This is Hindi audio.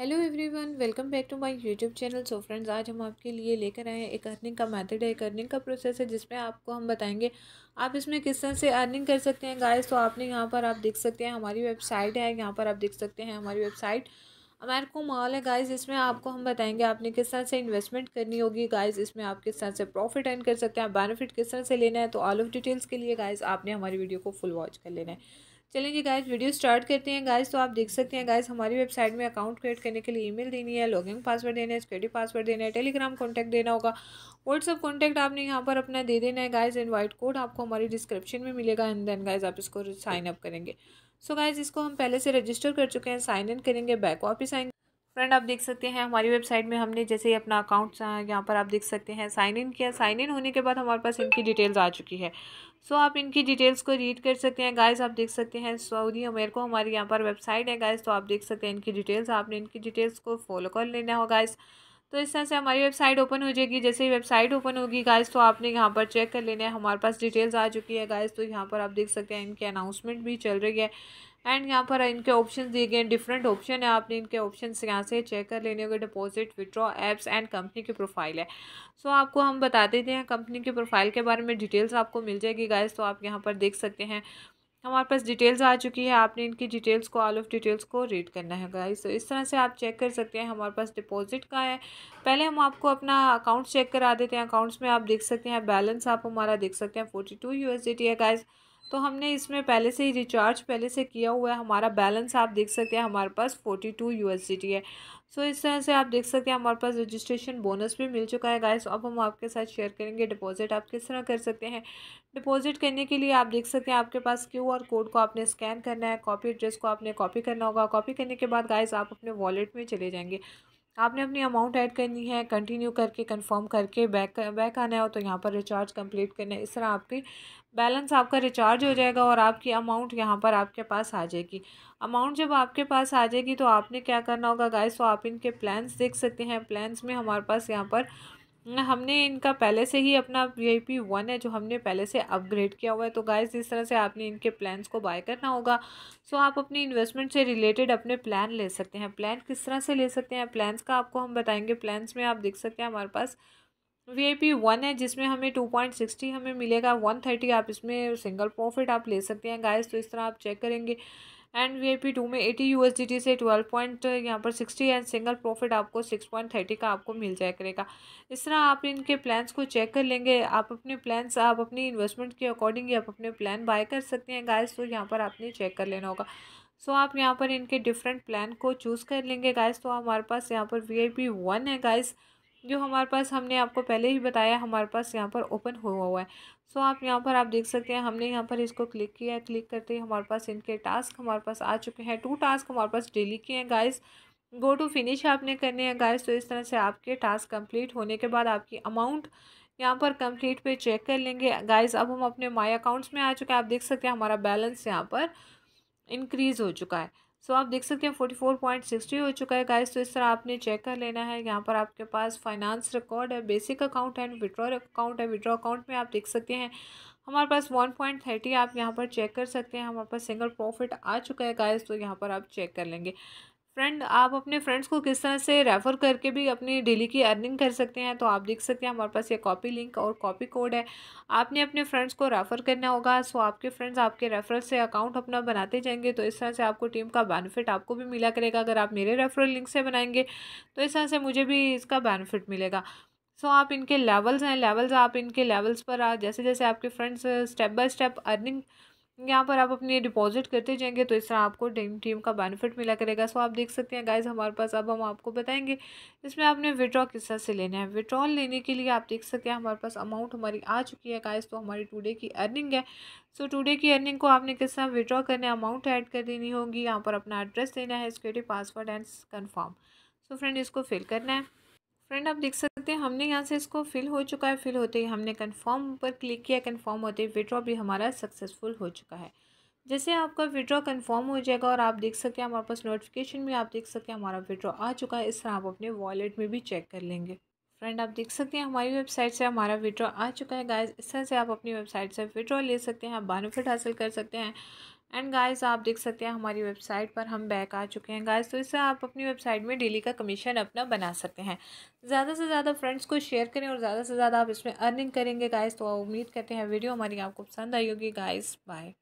hello everyone welcome back to my YouTube channel so friends आज हम आपके लिए लेकर आए हैं एक अर्निंग का मेथड है एक अर्निंग का प्रोसेस है जिसमें आपको हम बताएंगे आप इसमें किस तरह से अर्निंग कर सकते हैं गाइस तो आपने यहाँ पर आप देख सकते हैं हमारी वेबसाइट है यहाँ पर आप देख सकते हैं हमारी वेबसाइट अमेरिको मॉल है गाइज़ इसमें आपको हम बताएंगे आपने किस तरह से इन्वेस्टमेंट करनी होगी गाइज़ इसमें आप किस तरह से प्रॉफिट अर्न कर सकते हैं आप बेनिफिट किस तरह से लेना है तो ऑल ऑफ डिटेल्स के लिए गाइज़ आपने हमारी वीडियो को फुल वॉच कर लेना है चलिए जी गाइज वीडियो स्टार्ट करते हैं गाइज तो आप देख सकते हैं गाइज हमारी वेबसाइट में अकाउंट क्रिएट करने के लिए ईमेल देनी है लॉगिन पासवर्ड देना है सिक्योरिटी पासवर्ड देना है टेलीग्राम कॉन्टैक्ट देना होगा व्हाट्सअप कॉन्टैक्ट आपने यहाँ पर अपना दे देना है गाइज इनवाइट कोड आपको हमारी डिस्क्रिप्शन में मिलेगा एंड देन गाइज आप इसको साइन अप करेंगे सो so गाइज इसको हम पहले से रजिस्टर कर चुके हैं साइन इन करेंगे बैक वापस आएंगे फ्रेंड आप देख सकते हैं हमारी वेबसाइट में हमने जैसे ही अपना अकाउंट यहाँ पर आप देख सकते हैं साइन इन किया साइन इन होने के बाद हमारे पास इनकी डिटेल्स आ चुकी है सो so, आप इनकी डिटेल्स को रीड कर सकते हैं गाइस आप देख सकते हैं सऊदी अमेरिको हमारी यहाँ पर वेबसाइट है गाइस तो आप देख सकते हैं इनकी डिटेल्स आपने इनकी डिटेल्स को फॉलो कर लेना हो गाइस तो इस तरह से हमारी वेबसाइट ओपन हो जाएगी जैसे ही वेबसाइट ओपन होगी गाइस तो आपने यहाँ पर चेक कर लेना है हमारे पास डिटेल्स आ चुकी है गाइस तो यहाँ पर आप देख सकते हैं इनकी अनाउंसमेंट भी चल रही है एंड यहाँ पर इनके ऑप्शन दिए गए हैं डिफरेंट ऑप्शन है आपने इनके ऑप्शन यहाँ से चेक कर लेने होंगे deposit withdraw apps and company की प्रोफाइल है सो so, आपको हम बता देते हैं कंपनी की प्रोफाइल के बारे में डिटेल्स आपको मिल जाएगी गाइज तो आप यहाँ पर देख सकते हैं हमारे पास डिटेल्स आ चुकी है आपने इनकी डिटेल्स को ऑल ऑफ डिटेल्स को रीड करना है गाइस तो इस तरह से आप चेक कर सकते हैं हमारे पास डिपॉजिट का है पहले हम आपको अपना अकाउंट चेक करा देते हैं अकाउंट्स में आप देख सकते हैं बैलेंस आप हमारा देख सकते हैं फोर्टी टू है गाइज़ तो हमने इसमें पहले से ही रिचार्ज पहले से किया हुआ है हमारा बैलेंस आप देख सकते हैं हमारे पास फोर्टी टू यू है सो so, इस तरह से आप देख सकते हैं हमारे पास रजिस्ट्रेशन बोनस भी मिल चुका है गाइस अब हम आपके साथ शेयर करेंगे डिपॉजिट आप किस तरह कर सकते हैं डिपॉजिट करने के लिए आप देख सकते हैं आपके पास क्यूआर कोड को आपने स्कैन करना है कॉपी एड्रेस को आपने कॉपी करना होगा कॉपी करने के बाद गाइस आप अपने वॉलेट में चले जाएंगे आपने अपनी अमाउंट ऐड करनी है कंटिन्यू करके कंफर्म करके बैक बैक आना हो तो यहाँ पर रिचार्ज कंप्लीट करना है इस तरह आपके बैलेंस आपका रिचार्ज हो जाएगा और आपकी अमाउंट यहाँ पर आपके पास आ जाएगी अमाउंट जब आपके पास आ जाएगी तो आपने क्या करना होगा गाइस तो आप इनके प्लान्स देख सकते हैं प्लान्स में हमारे पास यहाँ पर हमने इनका पहले से ही अपना वी आई पी वन है जो हमने पहले से अपग्रेड किया हुआ है तो गाइस इस तरह से आपने इनके प्लान्स को बाय करना होगा सो आप अपनी इन्वेस्टमेंट से रिलेटेड अपने प्लान ले सकते हैं प्लान किस तरह से ले सकते हैं प्लान्स का आपको हम बताएंगे प्लान्स में आप देख सकते हैं हमारे पास वी आई पी वन है जिसमें हमें टू पॉइंट सिक्सटी हमें मिलेगा वन थर्टी आप इसमें सिंगल प्रॉफिट आप ले सकते हैं गाइस तो इस तरह आप चेक करेंगे and V I P two में eighty U S D T से ट्वेल्व पॉइंट uh, यहाँ पर सिक्सटी एंड सिंगल प्रॉफिट आपको सिक्स पॉइंट थर्टी का आपको मिल जाया करेगा इस तरह आप इनके प्लान्स को चेक कर लेंगे आप अपने प्लान्स आप अपनी इन्वेस्टमेंट के अकॉर्डिंग आप अपने प्लान बाय कर सकते हैं गाइस तो यहाँ पर आपने चेक कर लेना होगा सो so, आप यहाँ पर इनके डिफरेंट प्लान को चूज़ कर लेंगे गाइस तो हमारे पास यहाँ पर वी आई पी वन है गाइस जो हमारे पास हमने आपको पहले ही बताया हमारे पास यहाँ पर ओपन हुआ हुआ है सो आप यहाँ पर आप देख सकते हैं हमने यहाँ पर इसको क्लिक किया है क्लिक करते ही हमारे पास इनके टास्क हमारे पास आ चुके हैं टू टास्क हमारे पास डेली के हैं गाइस गो टू फिनिश आपने करने हैं गाइस तो इस तरह से आपके टास्क कंप्लीट होने के बाद आपकी अमाउंट यहाँ पर कंप्लीट पे चेक कर लेंगे गाइस अब हम अपने माई अकाउंट्स में आ चुके हैं आप देख सकते हैं हमारा बैलेंस यहाँ पर इंक्रीज़ हो चुका है सो so, आप देख सकते हैं फोर्टी फोर पॉइंट सिक्सटी हो चुका है गाइस तो इस तरह आपने चेक कर लेना है यहाँ पर आपके पास फाइनेंस रिकॉर्ड है बेसिक अकाउंट है विड्रॉ अकाउंट है विड्रॉ अकाउंट में आप देख सकते हैं हमारे पास वन पॉइंट थर्टी आप यहाँ पर चेक कर सकते हैं हमारे पास सिंगल प्रॉफिट आ चुका है गाइस तो यहाँ पर आप चेक कर लेंगे फ्रेंड आप अपने फ्रेंड्स को किस तरह से रेफ़र करके भी अपनी डेली की अर्निंग कर सकते हैं तो आप देख सकते हैं हमारे पास ये कॉपी लिंक और कॉपी कोड है आपने अपने फ्रेंड्स को रेफ़र करना होगा सो आपके फ्रेंड्स आपके रेफरल से अकाउंट अपना बनाते जाएंगे तो इस तरह से आपको टीम का बेनिफिट आपको भी मिला करेगा अगर आप मेरे रेफरल लिंक से बनाएंगे तो इस तरह से मुझे भी इसका बेनिफिट मिलेगा सो आप इनके लेवल्स हैं लेवल्स आप इनके लेवल्स पर जैसे जैसे आपके friends step by step earning यहाँ पर आप अपनी डिपॉजिट करते जाएंगे तो इस तरह आपको डेम टीम का बेनिफिट मिला करेगा सो आप देख सकते हैं गाइज हमारे पास अब हम आपको बताएंगे इसमें आपने विड्रॉ किस तरह से लेना है विड्रॉल लेने के लिए आप देख सकते हैं हमारे पास अमाउंट हमारी आ चुकी है गाइज तो हमारी टुडे की अर्निंग है सो टुडे की अर्निंग को आपने किस तरह विड्रॉ करना है अमाउंट ऐड कर देनी होगी यहाँ पर अपना एड्रेस देना है security password and confirm so friend इसको फिल करना है फ्रेंड आप देख सकते हैं हमने यहाँ से इसको फिल हो चुका है फिल होते ही हमने कन्फर्म पर क्लिक किया कन्फर्म होते ही विड्रॉ भी हमारा सक्सेसफुल हो चुका है जैसे आपका विड्रॉ कन्फर्म हो जाएगा और आप देख सकते हैं हमारे पास नोटिफिकेशन में आप देख सकते हैं हमारा विड्रॉ आ चुका है इस तरह आप अपने वॉलेट में भी चेक कर लेंगे फ्रेंड आप देख सकते हैं हमारी वेबसाइट से हमारा विड्रॉ आ चुका है गाइज इस तरह से आप अपनी वेबसाइट से विड्रॉ ले सकते हैं आप बेनिफिट हासिल कर सकते हैं एंड गाइस आप देख सकते हैं हमारी वेबसाइट पर हम बैक आ चुके हैं गाइस तो इससे आप अपनी वेबसाइट में डेली का कमीशन अपना बना सकते हैं ज़्यादा से ज़्यादा फ्रेंड्स को शेयर करें और ज़्यादा से ज़्यादा आप इसमें अर्निंग करेंगे गाइस तो उम्मीद करते हैं वीडियो हमारी आपको पसंद आई होगी गाइस बाय